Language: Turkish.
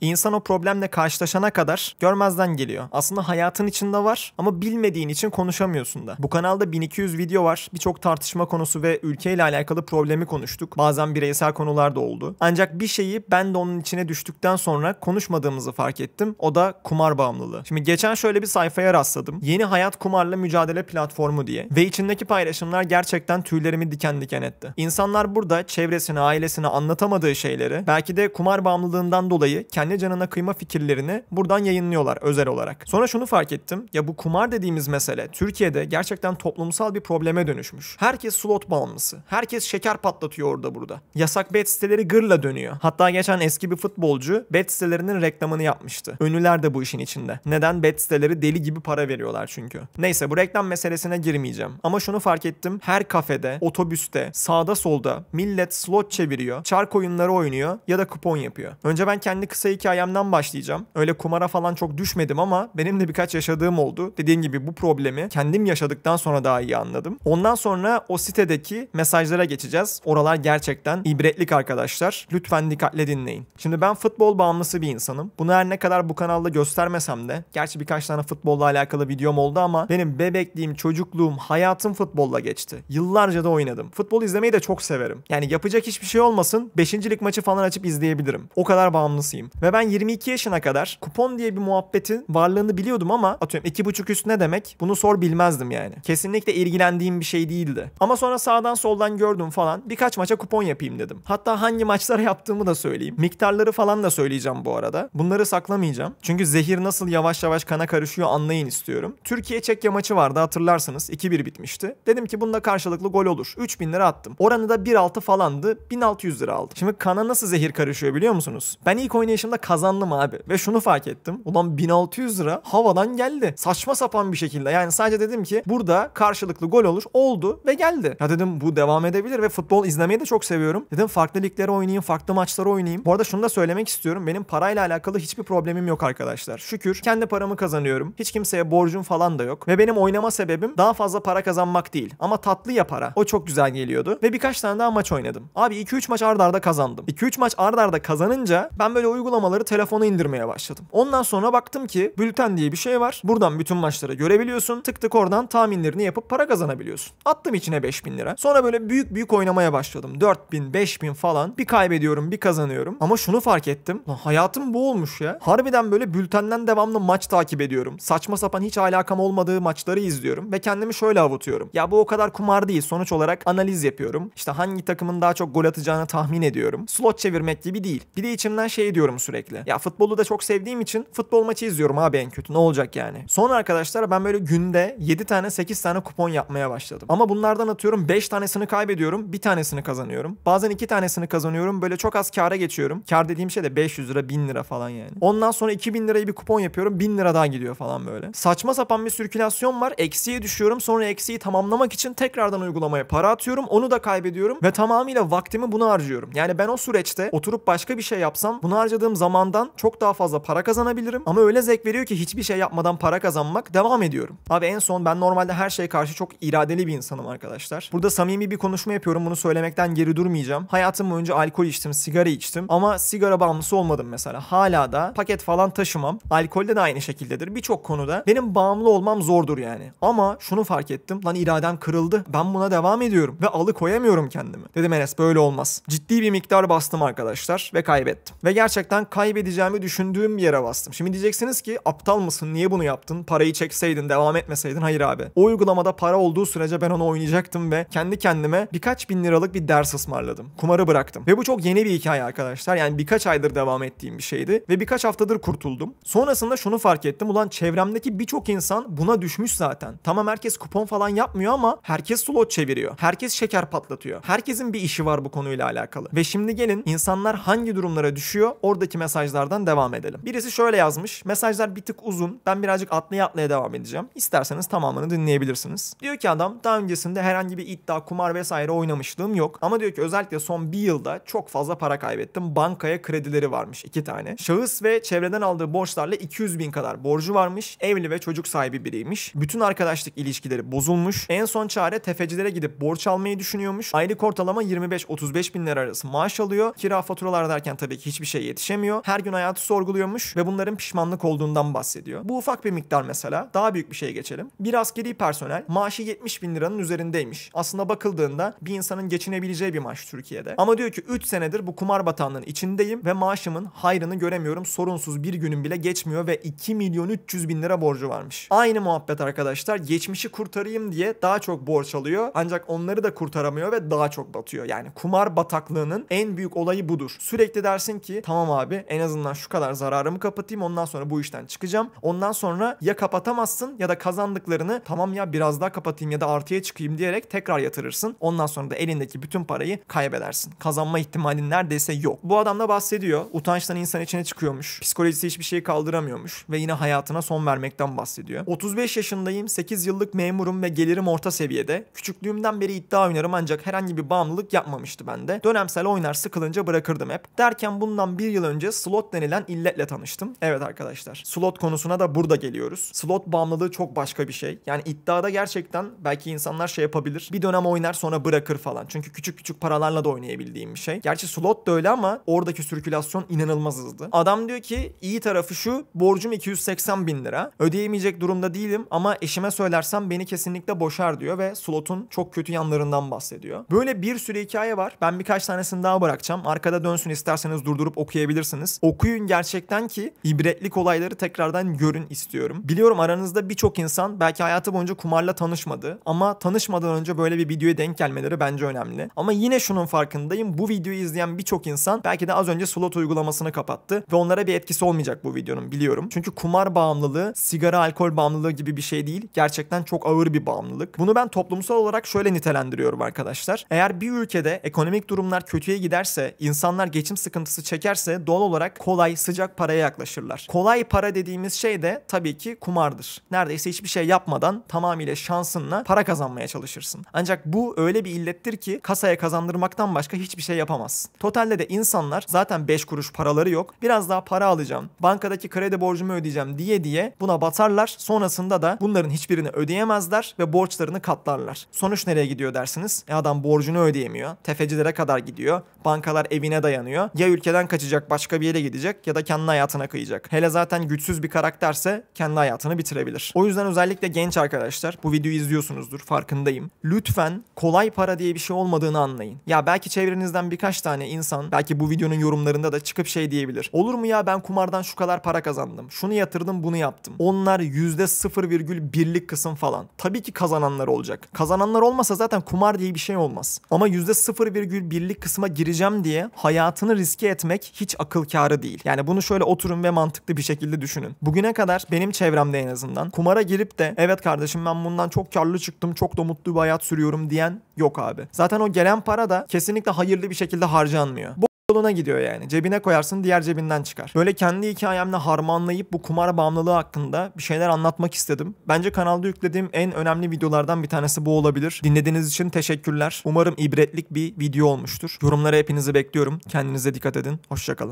insan o problemle karşılaşana kadar görmezden geliyor. Aslında hayatın içinde var ama bilmediğin için konuşamıyorsun da. Bu kanalda 1200 video var. Birçok tartışma konusu ve ülkeyle alakalı problemi konuştuk. Bazen bireysel konular da oldu. Ancak bir şeyi ben de onun içine düştükten sonra konuşmadığımızı fark ettim. O da kumar bağımlılığı. Şimdi geçen şöyle bir sayfaya rastladım. Yeni Hayat Kumarla Mücadele Platformu diye. Ve içindeki paylaşımlar gerçekten tüylerimi diken diken etti. İnsanlar burada çevresine, ailesine anlatamadığı şeyleri belki de kumar bağımlılığından dolayı kendi anne canına kıyma fikirlerini buradan yayınlıyorlar özel olarak. Sonra şunu fark ettim. Ya bu kumar dediğimiz mesele Türkiye'de gerçekten toplumsal bir probleme dönüşmüş. Herkes slot bağımlısı. Herkes şeker patlatıyor orada burada. Yasak bet siteleri gırla dönüyor. Hatta geçen eski bir futbolcu bet sitelerinin reklamını yapmıştı. Ünlüler de bu işin içinde. Neden bet siteleri deli gibi para veriyorlar çünkü. Neyse bu reklam meselesine girmeyeceğim. Ama şunu fark ettim. Her kafede, otobüste, sağda solda millet slot çeviriyor, çark oyunları oynuyor ya da kupon yapıyor. Önce ben kendi kısa hikayemden başlayacağım. Öyle kumara falan çok düşmedim ama benim de birkaç yaşadığım oldu. Dediğim gibi bu problemi kendim yaşadıktan sonra daha iyi anladım. Ondan sonra o sitedeki mesajlara geçeceğiz. Oralar gerçekten ibretlik arkadaşlar. Lütfen dikkatle dinleyin. Şimdi ben futbol bağımlısı bir insanım. Bunu her ne kadar bu kanalda göstermesem de gerçi birkaç tane futbolla alakalı videom oldu ama benim bebekliğim, çocukluğum, hayatım futbolla geçti. Yıllarca da oynadım. Futbol izlemeyi de çok severim. Yani yapacak hiçbir şey olmasın 5. lig maçı falan açıp izleyebilirim. O kadar bağımlısıyım. Ve ve ben 22 yaşına kadar kupon diye bir muhabbetin varlığını biliyordum ama atıyorum 2,5 üst ne demek bunu sor bilmezdim yani. Kesinlikle ilgilendiğim bir şey değildi. Ama sonra sağdan soldan gördüm falan birkaç maça kupon yapayım dedim. Hatta hangi maçlara yaptığımı da söyleyeyim. Miktarları falan da söyleyeceğim bu arada. Bunları saklamayacağım. Çünkü zehir nasıl yavaş yavaş kana karışıyor anlayın istiyorum. Türkiye Çekya maçı vardı hatırlarsanız 2-1 bitmişti. Dedim ki bunda karşılıklı gol olur. 3000 lira attım. Oranı da 1.6 falandı. 1600 lira aldım. Şimdi kana nasıl zehir karışıyor biliyor musunuz? Ben ilk oynayışımda kazandım abi. Ve şunu fark ettim. Ulan 1600 lira havadan geldi. Saçma sapan bir şekilde. Yani sadece dedim ki burada karşılıklı gol olur. Oldu ve geldi. Ya dedim bu devam edebilir ve futbol izlemeyi de çok seviyorum. Dedim farklı liglere oynayayım, farklı maçlara oynayayım. Bu arada şunu da söylemek istiyorum. Benim parayla alakalı hiçbir problemim yok arkadaşlar. Şükür kendi paramı kazanıyorum. Hiç kimseye borcum falan da yok. Ve benim oynama sebebim daha fazla para kazanmak değil. Ama tatlı ya para. O çok güzel geliyordu. Ve birkaç tane daha maç oynadım. Abi 2-3 maç ardarda kazandım. 2-3 maç ardarda kazanınca ben böyle uygulama uygulamaları telefona indirmeye başladım. Ondan sonra baktım ki bülten diye bir şey var. Buradan bütün maçları görebiliyorsun. Tık tık oradan tahminlerini yapıp para kazanabiliyorsun. Attım içine 5000 lira. Sonra böyle büyük büyük oynamaya başladım. 4000, 5000 falan. Bir kaybediyorum, bir kazanıyorum. Ama şunu fark ettim. Lan hayatım bu olmuş ya. Harbiden böyle bültenden devamlı maç takip ediyorum. Saçma sapan hiç alakam olmadığı maçları izliyorum ve kendimi şöyle avutuyorum. Ya bu o kadar kumar değil. Sonuç olarak analiz yapıyorum. İşte hangi takımın daha çok gol atacağını tahmin ediyorum. Slot çevirmek gibi değil. Bir de içimden şey diyorum sürekli bekle. Ya futbolu da çok sevdiğim için futbol maçı izliyorum abi en kötü. Ne olacak yani? Sonra arkadaşlar ben böyle günde 7 tane 8 tane kupon yapmaya başladım. Ama bunlardan atıyorum 5 tanesini kaybediyorum. Bir tanesini kazanıyorum. Bazen 2 tanesini kazanıyorum. Böyle çok az kâra geçiyorum. Kâr dediğim şey de 500 lira 1000 lira falan yani. Ondan sonra 2000 lirayı bir kupon yapıyorum. 1000 lira daha gidiyor falan böyle. Saçma sapan bir sirkülasyon var. Eksiye düşüyorum. Sonra eksiği tamamlamak için tekrardan uygulamaya para atıyorum. Onu da kaybediyorum ve tamamıyla vaktimi buna harcıyorum. Yani ben o süreçte oturup başka bir şey yapsam bunu harcadığım zamandan çok daha fazla para kazanabilirim. Ama öyle zevk veriyor ki hiçbir şey yapmadan para kazanmak devam ediyorum. Abi en son ben normalde her şeye karşı çok iradeli bir insanım arkadaşlar. Burada samimi bir konuşma yapıyorum bunu söylemekten geri durmayacağım. Hayatım boyunca alkol içtim, sigara içtim ama sigara bağımlısı olmadım mesela. Hala da paket falan taşımam. Alkolde de aynı şekildedir. Birçok konuda benim bağımlı olmam zordur yani. Ama şunu fark ettim. Lan iradem kırıldı. Ben buna devam ediyorum ve alıkoyamıyorum kendimi. Dedim Enes böyle olmaz. Ciddi bir miktar bastım arkadaşlar ve kaybettim. Ve gerçekten kaybedeceğimi düşündüğüm bir yere bastım. Şimdi diyeceksiniz ki aptal mısın niye bunu yaptın? Parayı çekseydin devam etmeseydin. Hayır abi. O uygulamada para olduğu sürece ben onu oynayacaktım ve kendi kendime birkaç bin liralık bir ders ısmarladım. Kumarı bıraktım. Ve bu çok yeni bir hikaye arkadaşlar. Yani birkaç aydır devam ettiğim bir şeydi. Ve birkaç haftadır kurtuldum. Sonrasında şunu fark ettim. Ulan çevremdeki birçok insan buna düşmüş zaten. Tamam herkes kupon falan yapmıyor ama herkes slot çeviriyor. Herkes şeker patlatıyor. Herkesin bir işi var bu konuyla alakalı. Ve şimdi gelin insanlar hangi durumlara düşüyor? Oradaki mesajlardan devam edelim. Birisi şöyle yazmış. Mesajlar bir tık uzun. Ben birazcık atlaya atlaya devam edeceğim. İsterseniz tamamını dinleyebilirsiniz. Diyor ki adam daha öncesinde herhangi bir iddia, kumar vesaire oynamışlığım yok. Ama diyor ki özellikle son bir yılda çok fazla para kaybettim. Bankaya kredileri varmış iki tane. Şahıs ve çevreden aldığı borçlarla 200 bin kadar borcu varmış. Evli ve çocuk sahibi biriymiş. Bütün arkadaşlık ilişkileri bozulmuş. En son çare tefecilere gidip borç almayı düşünüyormuş. Aylık ortalama 25-35 bin lira arası maaş alıyor. Kira faturalar derken tabii ki hiçbir şey yetişemiyor istemiyor. Her gün hayatı sorguluyormuş ve bunların pişmanlık olduğundan bahsediyor. Bu ufak bir miktar mesela. Daha büyük bir şeye geçelim. Bir askeri personel maaşı 70 bin liranın üzerindeymiş. Aslında bakıldığında bir insanın geçinebileceği bir maaş Türkiye'de. Ama diyor ki 3 senedir bu kumar batağının içindeyim ve maaşımın hayrını göremiyorum. Sorunsuz bir günüm bile geçmiyor ve 2 milyon 300 bin lira borcu varmış. Aynı muhabbet arkadaşlar. Geçmişi kurtarayım diye daha çok borç alıyor. Ancak onları da kurtaramıyor ve daha çok batıyor. Yani kumar bataklığının en büyük olayı budur. Sürekli dersin ki tamam abi abi. En azından şu kadar zararımı kapatayım ondan sonra bu işten çıkacağım. Ondan sonra ya kapatamazsın ya da kazandıklarını tamam ya biraz daha kapatayım ya da artıya çıkayım diyerek tekrar yatırırsın. Ondan sonra da elindeki bütün parayı kaybedersin. Kazanma ihtimalin neredeyse yok. Bu adam da bahsediyor. Utançtan insan içine çıkıyormuş. Psikolojisi hiçbir şeyi kaldıramıyormuş ve yine hayatına son vermekten bahsediyor. 35 yaşındayım, 8 yıllık memurum ve gelirim orta seviyede. Küçüklüğümden beri iddia oynarım ancak herhangi bir bağımlılık yapmamıştı bende. Dönemsel oynar sıkılınca bırakırdım hep. Derken bundan bir yıl önce kullanıcı slot denilen illetle tanıştım. Evet arkadaşlar slot konusuna da burada geliyoruz. Slot bağımlılığı çok başka bir şey. Yani iddiada gerçekten belki insanlar şey yapabilir. Bir dönem oynar sonra bırakır falan. Çünkü küçük küçük paralarla da oynayabildiğim bir şey. Gerçi slot da öyle ama oradaki sirkülasyon inanılmaz hızlı. Adam diyor ki iyi tarafı şu borcum 280 bin lira. Ödeyemeyecek durumda değilim ama eşime söylersem beni kesinlikle boşar diyor ve slotun çok kötü yanlarından bahsediyor. Böyle bir sürü hikaye var. Ben birkaç tanesini daha bırakacağım. Arkada dönsün isterseniz durdurup okuyabilirsiniz okursanız okuyun gerçekten ki ibretlik olayları tekrardan görün istiyorum. Biliyorum aranızda birçok insan belki hayatı boyunca kumarla tanışmadı ama tanışmadan önce böyle bir videoya denk gelmeleri bence önemli. Ama yine şunun farkındayım bu videoyu izleyen birçok insan belki de az önce slot uygulamasını kapattı ve onlara bir etkisi olmayacak bu videonun biliyorum. Çünkü kumar bağımlılığı sigara alkol bağımlılığı gibi bir şey değil. Gerçekten çok ağır bir bağımlılık. Bunu ben toplumsal olarak şöyle nitelendiriyorum arkadaşlar. Eğer bir ülkede ekonomik durumlar kötüye giderse, insanlar geçim sıkıntısı çekerse doğal olarak kolay sıcak paraya yaklaşırlar. Kolay para dediğimiz şey de tabii ki kumardır. Neredeyse hiçbir şey yapmadan tamamıyla şansınla para kazanmaya çalışırsın. Ancak bu öyle bir illettir ki kasaya kazandırmaktan başka hiçbir şey yapamazsın. Totalde de insanlar zaten 5 kuruş paraları yok. Biraz daha para alacağım, bankadaki kredi borcumu ödeyeceğim diye diye buna batarlar. Sonrasında da bunların hiçbirini ödeyemezler ve borçlarını katlarlar. Sonuç nereye gidiyor dersiniz? E adam borcunu ödeyemiyor. Tefecilere kadar gidiyor. Bankalar evine dayanıyor. Ya ülkeden kaçacak başka başka bir yere gidecek ya da kendi hayatına kıyacak. Hele zaten güçsüz bir karakterse kendi hayatını bitirebilir. O yüzden özellikle genç arkadaşlar bu videoyu izliyorsunuzdur farkındayım. Lütfen kolay para diye bir şey olmadığını anlayın. Ya belki çevrenizden birkaç tane insan belki bu videonun yorumlarında da çıkıp şey diyebilir. Olur mu ya ben kumardan şu kadar para kazandım. Şunu yatırdım bunu yaptım. Onlar %0,1'lik kısım falan. Tabii ki kazananlar olacak. Kazananlar olmasa zaten kumar diye bir şey olmaz. Ama %0,1'lik kısma gireceğim diye hayatını riske etmek hiç akıl akıl kârı değil. Yani bunu şöyle oturun ve mantıklı bir şekilde düşünün. Bugüne kadar benim çevremde en azından kumara girip de evet kardeşim ben bundan çok karlı çıktım, çok da mutlu bir hayat sürüyorum diyen yok abi. Zaten o gelen para da kesinlikle hayırlı bir şekilde harcanmıyor. Bu yoluna gidiyor yani. Cebine koyarsın diğer cebinden çıkar. Böyle kendi hikayemle harmanlayıp bu kumar bağımlılığı hakkında bir şeyler anlatmak istedim. Bence kanalda yüklediğim en önemli videolardan bir tanesi bu olabilir. Dinlediğiniz için teşekkürler. Umarım ibretlik bir video olmuştur. Yorumlara hepinizi bekliyorum. Kendinize dikkat edin. Hoşçakalın.